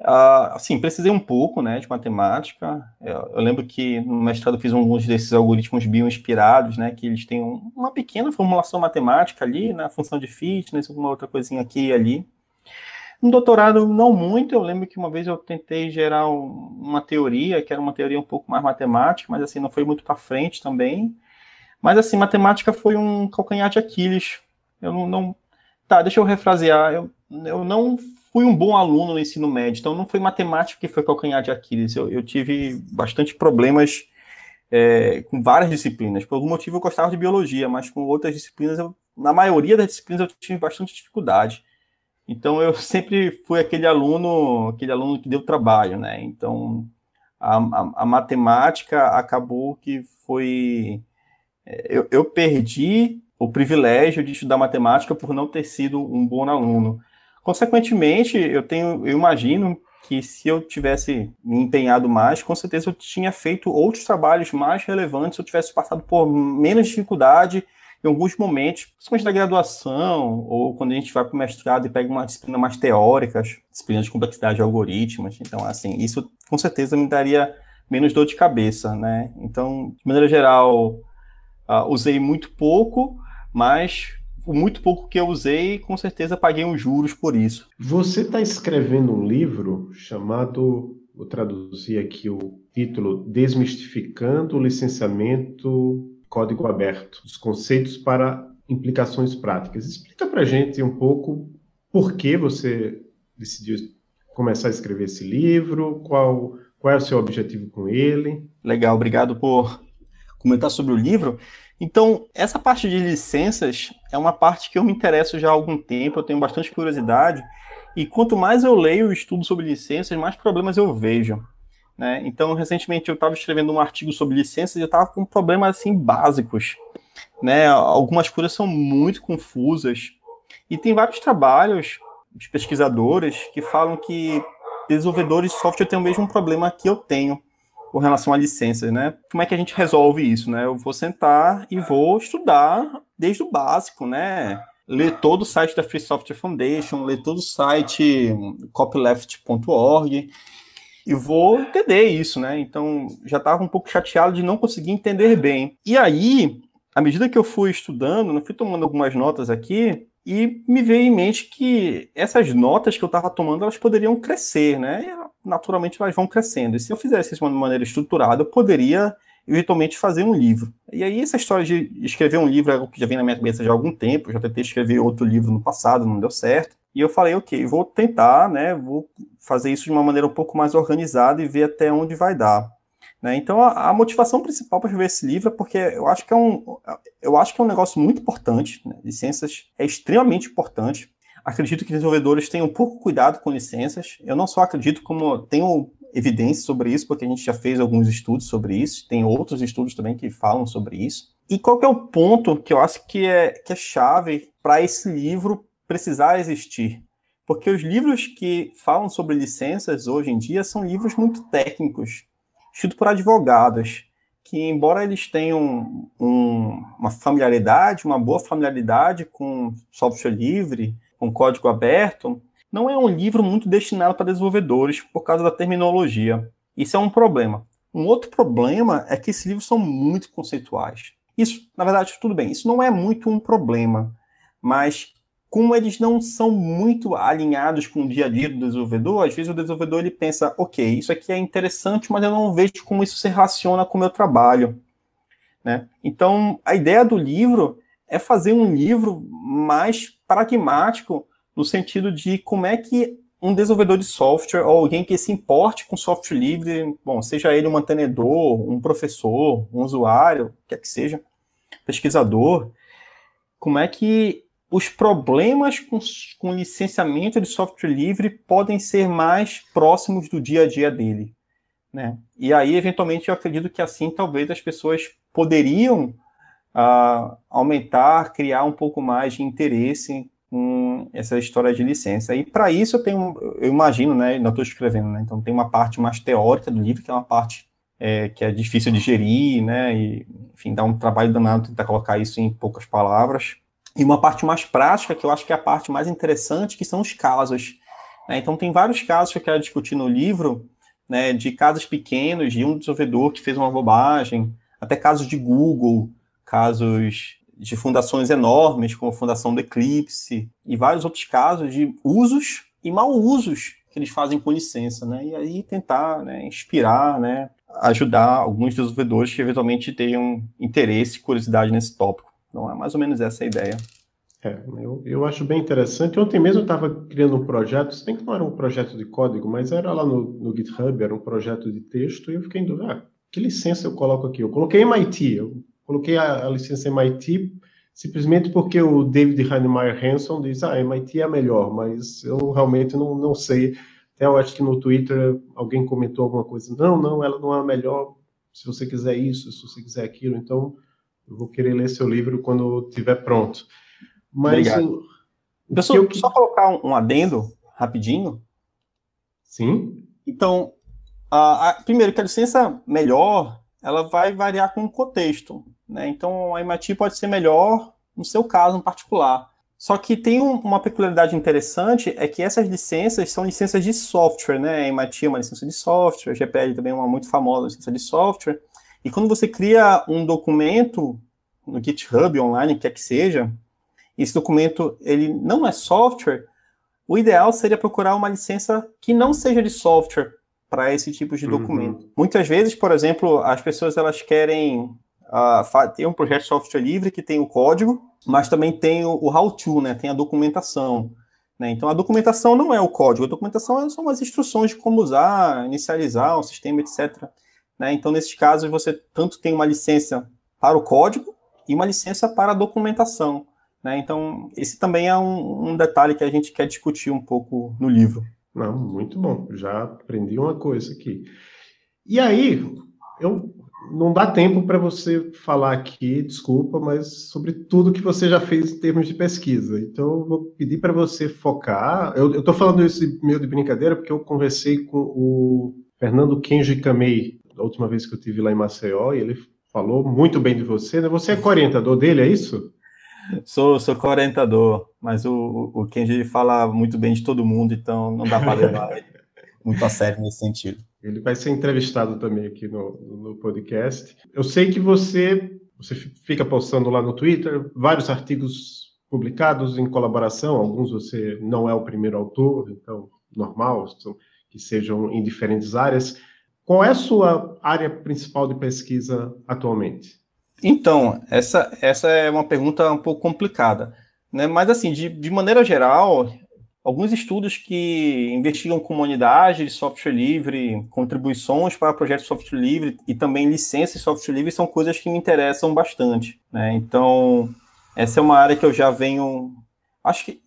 Ah, assim, precisei um pouco, né, de matemática. Eu, eu lembro que no mestrado fiz alguns desses algoritmos bio-inspirados, né, que eles têm um, uma pequena formulação matemática ali, na né, função de fitness, alguma outra coisinha aqui e ali. No doutorado, não muito. Eu lembro que uma vez eu tentei gerar um, uma teoria, que era uma teoria um pouco mais matemática, mas assim, não foi muito para frente também. Mas assim, matemática foi um calcanhar de Aquiles. Eu não, não... Tá, deixa eu refrasear. Eu, eu não fui um bom aluno no ensino médio, então não foi matemática que foi calcanhar de Aquiles. Eu, eu tive bastante problemas é, com várias disciplinas. Por algum motivo eu gostava de biologia, mas com outras disciplinas, eu, na maioria das disciplinas, eu tive bastante dificuldade. Então eu sempre fui aquele aluno, aquele aluno que deu trabalho, né? Então a, a, a matemática acabou que foi. É, eu, eu perdi o privilégio de estudar matemática por não ter sido um bom aluno. Consequentemente, eu tenho, eu imagino que se eu tivesse me empenhado mais, com certeza eu tinha feito outros trabalhos mais relevantes, eu tivesse passado por menos dificuldade em alguns momentos, principalmente na graduação, ou quando a gente vai para o mestrado e pega uma disciplina mais teórica, disciplinas de complexidade de algoritmos. Então, assim, isso com certeza me daria menos dor de cabeça, né? Então, de maneira geral, uh, usei muito pouco, mas muito pouco que eu usei, com certeza paguei uns juros por isso. Você está escrevendo um livro chamado, vou traduzir aqui o título, Desmistificando o Licenciamento Código Aberto, os conceitos para implicações práticas. Explica para gente um pouco por que você decidiu começar a escrever esse livro, qual, qual é o seu objetivo com ele. Legal, obrigado por comentar sobre o livro. Então, essa parte de licenças é uma parte que eu me interesso já há algum tempo, eu tenho bastante curiosidade, e quanto mais eu leio e estudo sobre licenças, mais problemas eu vejo. Né? Então, recentemente eu estava escrevendo um artigo sobre licenças e eu estava com problemas assim básicos. Né? Algumas coisas são muito confusas. E tem vários trabalhos de pesquisadores que falam que desenvolvedores de software têm o mesmo problema que eu tenho, com relação a licenças, né? Como é que a gente resolve isso, né? Eu vou sentar e vou estudar desde o básico, né? Ler todo o site da Free Software Foundation, ler todo o site hum, copyleft.org e vou entender isso, né? Então já estava um pouco chateado de não conseguir entender bem. E aí, à medida que eu fui estudando, eu né, fui tomando algumas notas aqui, e me veio em mente que essas notas que eu estava tomando, elas poderiam crescer, né? naturalmente elas vão crescendo. E se eu fizesse isso de uma maneira estruturada, eu poderia eventualmente fazer um livro. E aí essa história de escrever um livro é algo que já vem na minha cabeça já há algum tempo, já tentei escrever outro livro no passado, não deu certo. E eu falei, ok, vou tentar, né, vou fazer isso de uma maneira um pouco mais organizada e ver até onde vai dar. Né? Então a, a motivação principal para escrever esse livro é porque eu acho que é um, eu acho que é um negócio muito importante, né? ciências é extremamente importante, Acredito que desenvolvedores tenham pouco cuidado com licenças. Eu não só acredito, como tenho evidências sobre isso, porque a gente já fez alguns estudos sobre isso, tem outros estudos também que falam sobre isso. E qual é o ponto que eu acho que é, que é chave para esse livro precisar existir? Porque os livros que falam sobre licenças hoje em dia são livros muito técnicos, escritos por advogados, que, embora eles tenham um, uma familiaridade, uma boa familiaridade com software livre, com código aberto, não é um livro muito destinado para desenvolvedores por causa da terminologia. Isso é um problema. Um outro problema é que esses livros são muito conceituais. Isso, na verdade, tudo bem, isso não é muito um problema, mas como eles não são muito alinhados com o dia a dia do desenvolvedor, às vezes o desenvolvedor ele pensa, ok, isso aqui é interessante, mas eu não vejo como isso se relaciona com o meu trabalho. Né? Então, a ideia do livro é fazer um livro mais pragmático no sentido de como é que um desenvolvedor de software ou alguém que se importe com software livre, bom, seja ele um mantenedor, um professor, um usuário, quer é que seja, pesquisador, como é que os problemas com, com licenciamento de software livre podem ser mais próximos do dia a dia dele, né? E aí, eventualmente, eu acredito que assim talvez as pessoas poderiam a aumentar, criar um pouco mais de interesse com essa história de licença. E para isso eu tenho, eu imagino, né, não estou escrevendo, né, então tem uma parte mais teórica do livro, que é uma parte é, que é difícil de gerir, né, e, enfim, dá um trabalho danado tentar colocar isso em poucas palavras. E uma parte mais prática, que eu acho que é a parte mais interessante, que são os casos. Né? Então tem vários casos que eu quero discutir no livro, né, de casos pequenos, de um desenvolvedor que fez uma bobagem, até casos de Google, casos de fundações enormes, como a fundação do Eclipse, e vários outros casos de usos e mal usos que eles fazem com licença, né? E aí tentar né, inspirar, né, ajudar alguns desenvolvedores que eventualmente tenham interesse, e curiosidade nesse tópico. Então é mais ou menos essa a ideia. É, eu, eu acho bem interessante. Ontem mesmo eu estava criando um projeto, se bem que não era um projeto de código, mas era lá no, no GitHub, era um projeto de texto, e eu fiquei em dúvida, ah, que licença eu coloco aqui? Eu coloquei MIT, eu coloquei a, a licença MIT simplesmente porque o David Heinemeier Hanson diz, ah, MIT é melhor, mas eu realmente não, não sei. Até eu acho que no Twitter alguém comentou alguma coisa, não, não, ela não é a melhor, se você quiser isso, se você quiser aquilo, então eu vou querer ler seu livro quando estiver pronto. Mas... Pessoal, eu... só colocar um, um adendo rapidinho. Sim. Então, a, a, primeiro que a licença melhor, ela vai variar com o contexto. Né? Então, a MIT pode ser melhor no seu caso em particular. Só que tem um, uma peculiaridade interessante, é que essas licenças são licenças de software, né? A MIT é uma licença de software, a GPL também é uma muito famosa licença de software. E quando você cria um documento no GitHub, online, quer que seja, esse documento ele não é software, o ideal seria procurar uma licença que não seja de software para esse tipo de uhum. documento. Uhum. Muitas vezes, por exemplo, as pessoas elas querem ah, tem um projeto de software livre que tem o código, mas também tem o, o how-to, né? Tem a documentação. Né? Então, a documentação não é o código, a documentação é, são as instruções de como usar, inicializar o sistema, etc. Né? Então, nesses casos, você tanto tem uma licença para o código e uma licença para a documentação. Né? Então, esse também é um, um detalhe que a gente quer discutir um pouco no livro. Não, muito bom. Já aprendi uma coisa aqui. E aí, eu não dá tempo para você falar aqui, desculpa, mas sobre tudo que você já fez em termos de pesquisa. Então, eu vou pedir para você focar. Eu estou falando isso meio de brincadeira, porque eu conversei com o Fernando Kenji Kamei, da última vez que eu tive lá em Maceió, e ele falou muito bem de você. Né? Você é orientador dele, é isso? Sou, sou co-orientador, mas o, o Kenji fala muito bem de todo mundo, então não dá para levar [LAUGHS] muito a sério nesse sentido. Ele vai ser entrevistado também aqui no, no podcast. Eu sei que você, você fica postando lá no Twitter vários artigos publicados em colaboração. Alguns você não é o primeiro autor, então normal que sejam em diferentes áreas. Qual é a sua área principal de pesquisa atualmente? Então, essa, essa é uma pergunta um pouco complicada. Né? Mas, assim, de, de maneira geral, alguns estudos que investigam comunidade de software livre, contribuições para projetos de software livre e também licenças de software livre são coisas que me interessam bastante. Né? Então, essa é uma área que eu já venho. Acho que,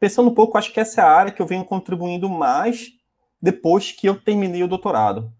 pensando um pouco, acho que essa é a área que eu venho contribuindo mais depois que eu terminei o doutorado.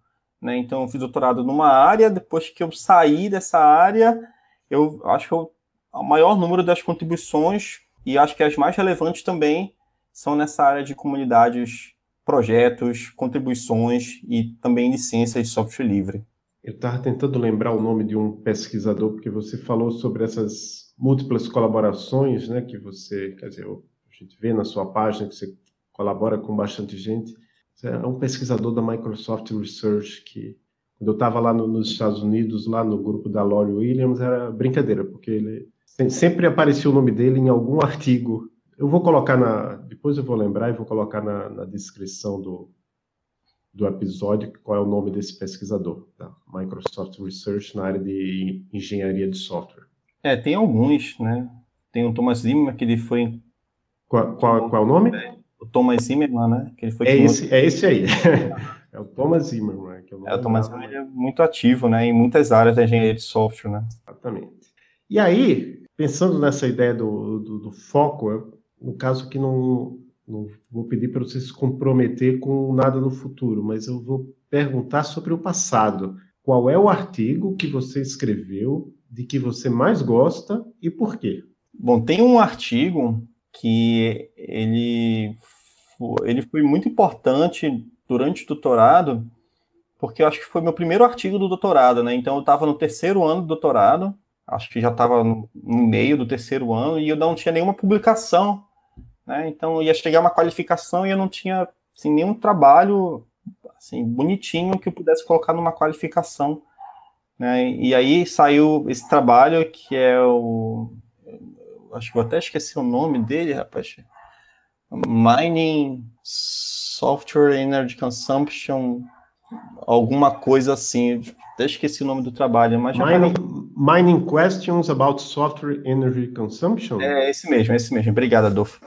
Né? Então, eu fiz doutorado numa área, depois que eu saí dessa área, eu acho que o maior número das contribuições e acho que as mais relevantes também são nessa área de comunidades, projetos, contribuições e também licenças de software livre. Eu estava tentando lembrar o nome de um pesquisador, porque você falou sobre essas múltiplas colaborações, né, que você, quer dizer, a gente vê na sua página que você colabora com bastante gente. Você é um pesquisador da Microsoft Research que quando eu estava lá no, nos Estados Unidos, lá no grupo da Lori Williams, era brincadeira, porque ele sempre aparecia o nome dele em algum [LAUGHS] artigo eu vou colocar na. Depois eu vou lembrar e vou colocar na, na descrição do, do episódio qual é o nome desse pesquisador. Tá? Microsoft Research na área de engenharia de software. É, tem alguns, né? Tem o Thomas Zimmer, que ele foi. Qual, qual, qual é o nome? O Thomas Zimmerman, né? Que ele foi é, esse, é esse aí. [LAUGHS] é o Thomas Zimmerman. Né? Que é, o é, Thomas Zimmerman é muito ativo, né? Em muitas áreas da engenharia de software, né? Exatamente. E aí, pensando nessa ideia do, do, do foco, no caso que não, não vou pedir para você se comprometer com nada no futuro, mas eu vou perguntar sobre o passado. Qual é o artigo que você escreveu, de que você mais gosta e por quê? Bom, tem um artigo que ele, ele foi muito importante durante o doutorado, porque eu acho que foi meu primeiro artigo do doutorado, né? Então eu estava no terceiro ano do doutorado, acho que já estava no meio do terceiro ano, e eu não tinha nenhuma publicação né? Então ia chegar uma qualificação e eu não tinha assim, nenhum trabalho assim, bonitinho que eu pudesse colocar numa qualificação. Né? E aí saiu esse trabalho que é o. Acho que eu até esqueci o nome dele, rapaz. Mining Software Energy Consumption, alguma coisa assim. Até esqueci o nome do trabalho, mas. Mining, mining Questions about Software Energy Consumption? É, esse mesmo, esse mesmo. Obrigado, Adolfo.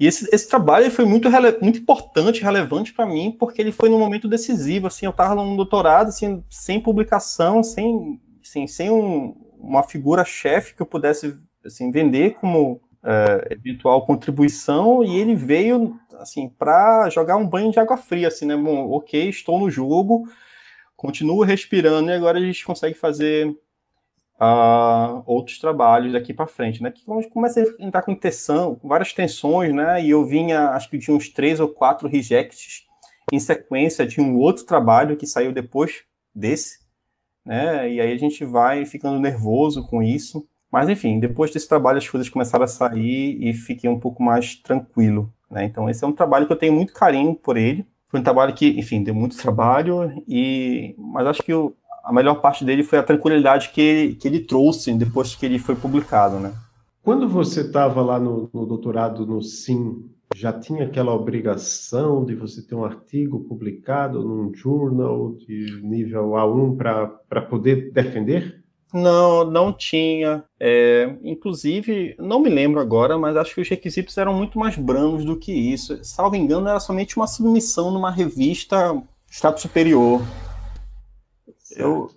E esse, esse trabalho foi muito, muito importante, relevante para mim, porque ele foi num momento decisivo, assim, eu estava num doutorado, assim, sem publicação, sem, assim, sem um, uma figura-chefe que eu pudesse, assim, vender como é, eventual contribuição, e ele veio, assim, para jogar um banho de água fria, assim, né, bom, ok, estou no jogo, continuo respirando, e agora a gente consegue fazer uh, outros trabalhos daqui para frente, né? Que comecei a entrar com tensão, com várias tensões, né? E eu vinha, ah, acho que de uns três ou quatro rejects em sequência de um outro trabalho que saiu depois desse, né? E aí a gente vai ficando nervoso com isso. Mas enfim, depois desse trabalho as coisas começaram a sair e fiquei um pouco mais tranquilo, né? Então esse é um trabalho que eu tenho muito carinho por ele. Foi um trabalho que, enfim, deu muito trabalho e mas acho que eu a melhor parte dele foi a tranquilidade que ele, que ele trouxe depois que ele foi publicado, né? Quando você estava lá no, no, doutorado no Sim, já tinha aquela obrigação de você ter um artigo publicado num journal de nível A1 para poder defender? Não, não tinha. É, inclusive, não me lembro agora, mas acho que os requisitos eram muito mais brancos do que isso. Salvo engano, era somente uma submissão numa revista status superior. Eu,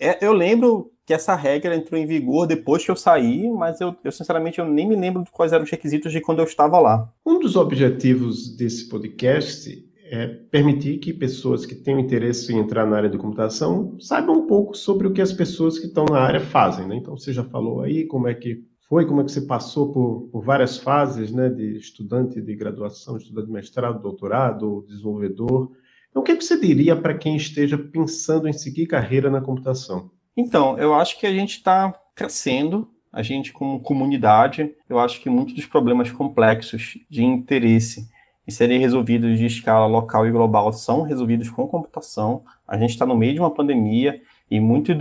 é, eu lembro que essa regra entrou em vigor depois que eu saí, mas eu, eu, sinceramente eu nem me lembro quais eram os requisitos de quando eu estava lá. Um dos objetivos desse podcast é permitir que pessoas que têm interesse em entrar na área de computação saibam um pouco sobre o que as pessoas que estão na área fazem. Né? Então você já falou aí como é que foi, como é que você passou por, por várias fases né, de estudante de graduação, estudante de mestrado, doutorado, desenvolvedor. Então, o que, é que você diria para quem esteja pensando em seguir carreira na computação? Então, eu acho que a gente está crescendo, a gente como comunidade, eu acho que muitos dos problemas complexos de interesse e serem resolvidos de escala local e global são resolvidos com computação. A gente está no meio de uma pandemia e muitas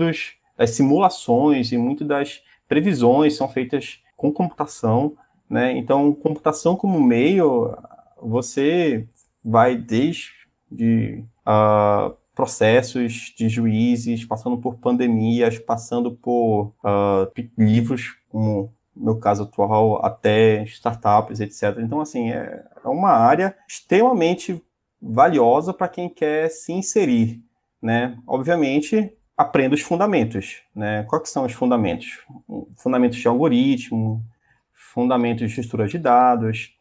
das simulações e muitas das previsões são feitas com computação. Né? Então, computação como meio, você vai desde de uh, processos de juízes, passando por pandemias, passando por uh, livros, como no caso atual, até startups, etc. Então, assim, é, é uma área extremamente valiosa para quem quer se inserir, né? Obviamente, aprenda os fundamentos, né? Quais são os fundamentos? Fundamentos de algoritmo, fundamentos de estrutura de dados,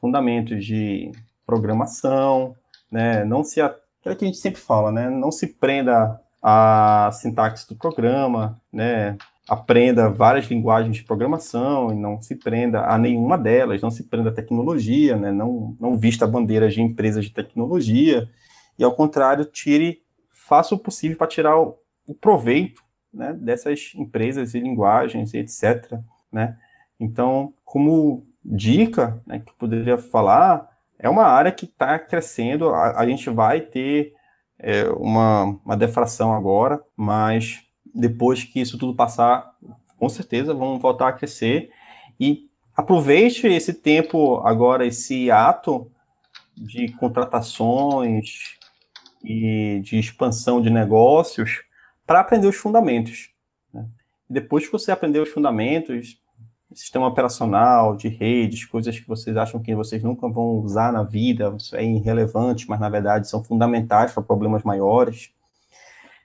fundamentos de programação, né? Não se aquilo é que a gente sempre fala, né? Não se prenda à sintaxe do programa, né? Aprenda várias linguagens de programação e não se prenda a nenhuma delas, não se prenda à tecnologia, né? Não, não vista bandeiras de empresas de tecnologia e ao contrário tire, faça o possível para tirar o, o proveito, né? Dessas empresas e linguagens, e etc. Né? Então, como dica né, que eu poderia falar é uma área que está crescendo, a, a, gente vai ter é, uma, uma deflação agora, mas depois que isso tudo passar, com certeza vão voltar a crescer. E aproveite esse tempo agora, esse ato de contratações e de expansão de negócios para aprender os fundamentos. Né? Depois que você aprender os fundamentos, sistema operacional, de redes, coisas que vocês acham que vocês nunca vão usar na vida, isso é irrelevante, mas na verdade são fundamentais para problemas maiores.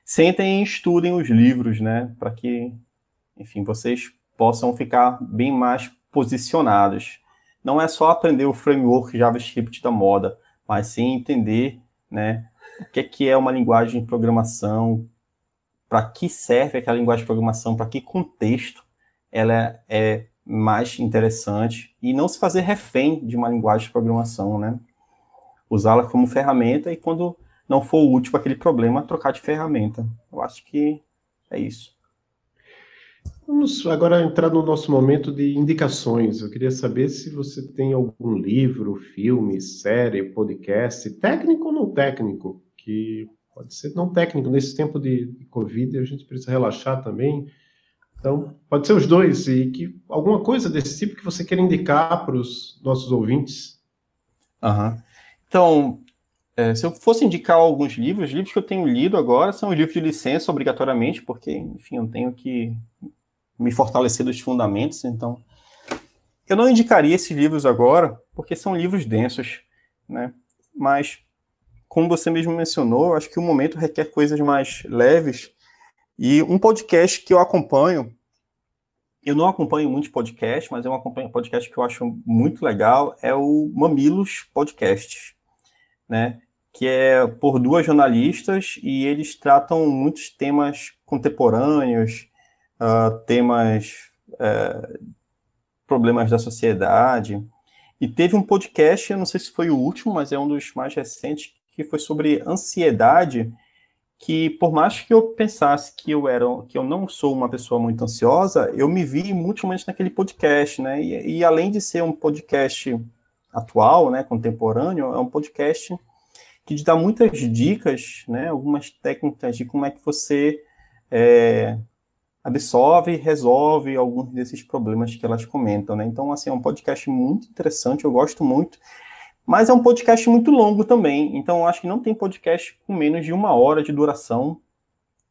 Sentem e estudem os livros, né, para que, enfim, vocês possam ficar bem mais posicionados. Não é só aprender o framework JavaScript da moda, mas sim entender, né, o que é, que é uma linguagem de programação, para que serve aquela linguagem de programação, para que contexto ela é mais interessante e não se fazer refém de uma linguagem de programação, né? Usá-la como ferramenta e quando não for útil para aquele problema, trocar de ferramenta. Eu acho que é isso. Vamos agora entrar no nosso momento de indicações. Eu queria saber se você tem algum livro, filme, série, podcast, técnico ou não técnico, que pode ser não técnico. Nesse tempo de, Covid, a gente precisa relaxar também então, pode ser os dois, e que alguma coisa desse tipo que você queira indicar para os nossos ouvintes. Uhum. Então, é, se eu fosse indicar alguns livros, os livros que eu tenho lido agora são os livros de licença, obrigatoriamente, porque, enfim, eu tenho que me fortalecer dos fundamentos, então. Eu não indicaria esses livros agora, porque são livros densos, né? Mas, como você mesmo mencionou, acho que o momento requer coisas mais leves e um podcast que eu acompanho, eu não acompanho muitos podcasts, mas eu é acompanho um podcast que eu acho muito legal, é o Mamilos Podcast, né? Que é por duas jornalistas e eles tratam muitos temas contemporâneos, uh, temas, uh, problemas da sociedade. E teve um podcast, eu não sei se foi o último, mas é um dos mais recentes, que foi sobre ansiedade que por mais que eu pensasse que eu era que eu não sou uma pessoa muito ansiosa, eu me vi muito mais naquele podcast, né? E, e, além de ser um podcast atual, né, contemporâneo, é um podcast que te dá muitas dicas, né, algumas técnicas de como é que você é, absorve e resolve alguns desses problemas que elas comentam, né? Então, assim, é um podcast muito interessante, eu gosto muito. Mas é um podcast muito longo também, então acho que não tem podcast com menos de uma hora de duração,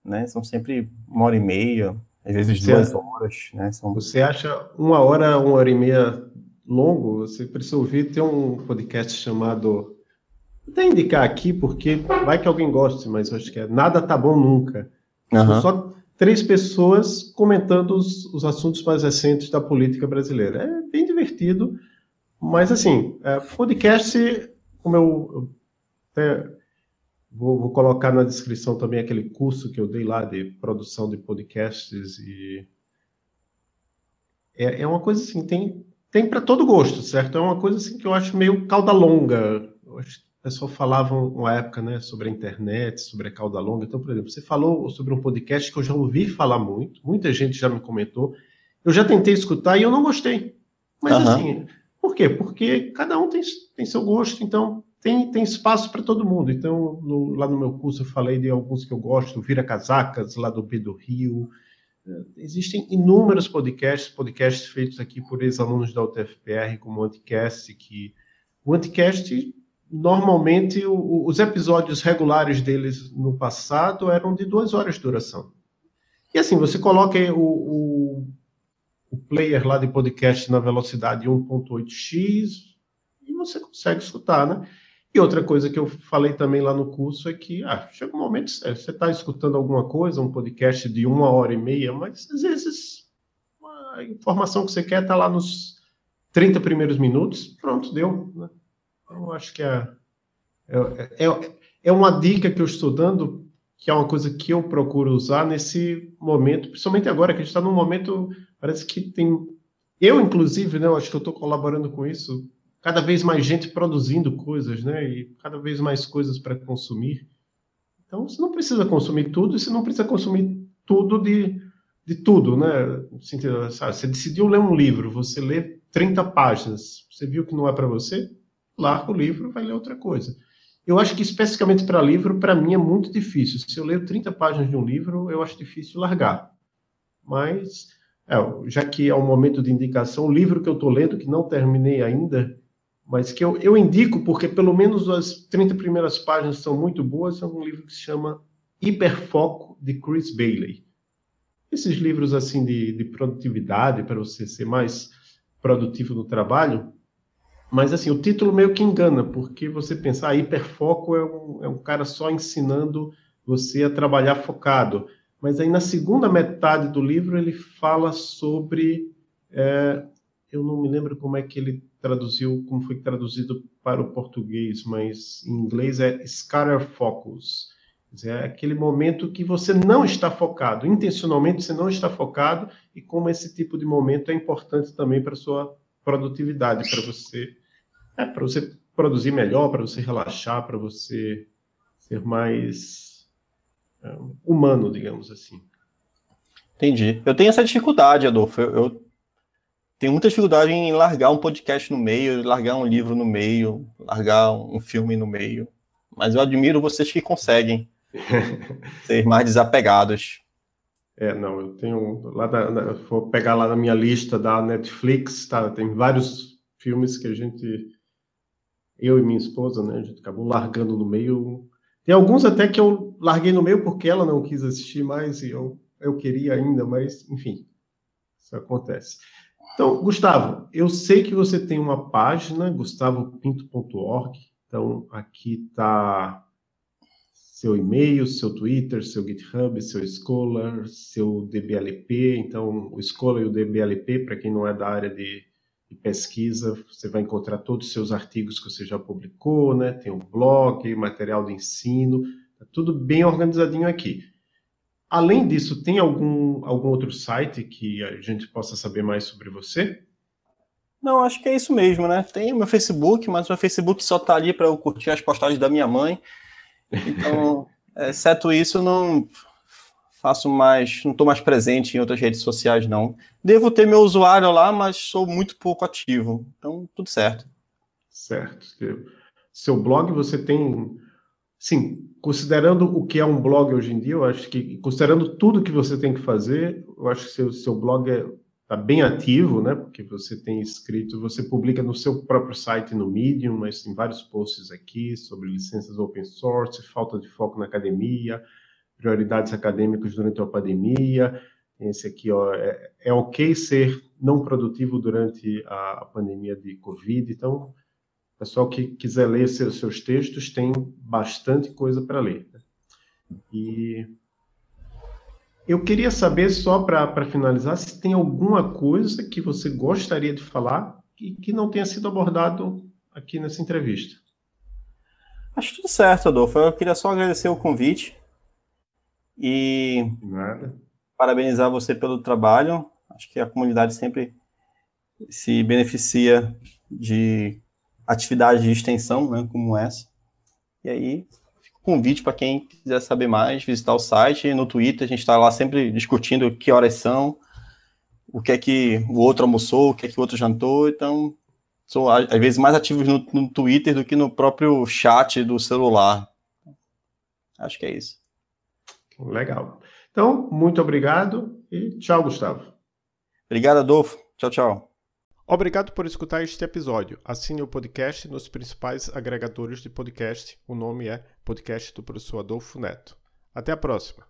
né? São sempre uma hora e meia, às vezes você duas horas, né? São... Você acha uma hora, uma hora e meia longo? Você precisa ouvir, tem um podcast chamado... Vou até indicar aqui, porque vai que alguém goste, mas acho que é Nada Tá Bom Nunca. Uhum. Só três pessoas comentando os, os assuntos mais recentes da política brasileira. É bem divertido mas, assim, é, podcast, como eu até vou, vou, colocar na descrição também aquele curso que eu dei lá de produção de podcasts e. É, é uma coisa assim, tem, tem para todo gosto, certo? É uma coisa assim que eu acho meio cauda longa. Eu acho que o pessoal falava uma época né, sobre a internet, sobre a cauda longa. Então, por exemplo, você falou sobre um podcast que eu já ouvi falar muito, muita gente já me comentou. Eu já tentei escutar e eu não gostei. Mas uhum. assim, por quê? Porque cada um tem, tem seu gosto, então tem, tem espaço para todo mundo. Então, no, lá no meu curso eu falei de alguns que eu gosto, Vira Casacas, lá do B do Rio. É, existem inúmeros podcasts, podcasts feitos aqui por ex-alunos da UTFPR, como o Anticast, que o Anticast, normalmente, o, os episódios regulares deles no passado eram de duas horas de duração. E assim, você coloca o, o o player lá de podcast na velocidade 1.8x e você consegue escutar, né? E outra coisa que eu falei também lá no curso é que ah, chega um momento, é, você está escutando alguma coisa, um podcast de uma hora e meia, mas às vezes a informação que você quer está lá nos 30 primeiros minutos, pronto, deu. Né? Então, acho que é, é, é, é uma dica que eu estou dando que é uma coisa que eu procuro usar nesse momento, principalmente agora que a gente está num momento, parece que tem. Eu, inclusive, né, eu acho que eu estou colaborando com isso, cada vez mais gente produzindo coisas, né? E cada vez mais coisas para consumir. Então, você não precisa consumir tudo, e você não precisa consumir tudo de, de tudo, né? Assim, sabe, você decidiu ler um livro, você lê 30 páginas, você viu que não é para você, larga o livro, vai ler outra coisa. Eu acho que especificamente para livro, para mim é muito difícil. Se eu leio 30 páginas de um livro, eu acho difícil largar. Mas, é, já que é um momento de indicação, o livro que eu estou lendo, que não terminei ainda, mas que eu, eu indico, porque pelo menos as 30 primeiras páginas são muito boas, é um livro que se chama Hiperfoco, de Chris Bailey. Esses livros assim de, de produtividade, para você ser mais produtivo no trabalho, mas assim, o título meio que engana, porque você pensa, ah, hiperfoco é um, é um cara só ensinando você a trabalhar focado. Mas aí na segunda metade do livro ele fala sobre. É, eu não me lembro como é que ele traduziu, como foi traduzido para o português, mas em inglês é scatter focus. É aquele momento que você não está focado, intencionalmente você não está focado, e como esse tipo de momento é importante também para a sua produtividade para você, é, para você produzir melhor, para você relaxar, para você ser mais é, humano, digamos assim. Entendi. Eu tenho essa dificuldade, Adolfo. Eu, eu, tenho muita dificuldade em largar um podcast no meio, largar um livro no meio, largar um filme no meio. Mas eu admiro vocês que conseguem [LAUGHS] ser mais desapegados. É, não, eu tenho lá da, da, vou pegar lá na minha lista da Netflix, tá? Tem vários filmes que a gente, eu e minha esposa, né, a gente acabou largando no meio. Tem alguns até que eu larguei no meio porque ela não quis assistir mais e eu eu queria ainda, mas enfim, isso acontece. Então, Gustavo, eu sei que você tem uma página, gustavopinto.org. Então, aqui está seu e-mail, seu Twitter, seu GitHub, seu Scholar, seu DBLP. Então, o Scholar e o DBLP, para quem não é da área de, de, pesquisa, você vai encontrar todos os seus artigos que você já publicou, né? Tem o blog, material de ensino, tá tudo bem organizadinho aqui. Além disso, tem algum, algum outro site que a gente possa saber mais sobre você? Não, acho que é isso mesmo, né? Tem o meu Facebook, mas o meu Facebook só tá ali para eu curtir as postagens da minha mãe. Então, é, exceto isso, não faço mais, não estou mais presente em outras redes sociais, não. Devo ter meu usuário lá, mas sou muito pouco ativo. Então, tudo certo. Certo. Seu blog, você tem. Sim, considerando o que é um blog hoje em dia, eu acho que, considerando tudo que você tem que fazer, eu acho que seu, seu blog é tá bem ativo, né? Porque você tem escrito, você publica no seu próprio site no Medium, mas tem vários posts aqui sobre licenças open source, falta de foco na academia, prioridades acadêmicas durante a pandemia. Esse aqui, ó, é, é ok ser não produtivo durante a, a pandemia de Covid. Então, pessoal que quiser ler seus, seus textos tem bastante coisa para ler. Né? E eu queria saber, só para finalizar, se tem alguma coisa que você gostaria de falar e que não tenha sido abordado aqui nessa entrevista. Acho tudo certo, Adolfo. Eu queria só agradecer o convite e Nada. parabenizar você pelo trabalho. Acho que a comunidade sempre se beneficia de atividades de extensão, né, como essa. E aí, Convite para quem quiser saber mais, visitar o site. No Twitter, a gente está lá sempre discutindo que horas são, o que é que o outro almoçou, o que é que o outro jantou. Então, sou às vezes mais ativos no, no Twitter do que no próprio chat do celular. Acho que é isso. Legal. Então, muito obrigado e tchau, Gustavo. Obrigado, Adolfo. Tchau, tchau. Obrigado por escutar este episódio. Assine o podcast nos principais agregadores de podcast. O nome é Podcast do Professor Adolfo Neto. Até a próxima!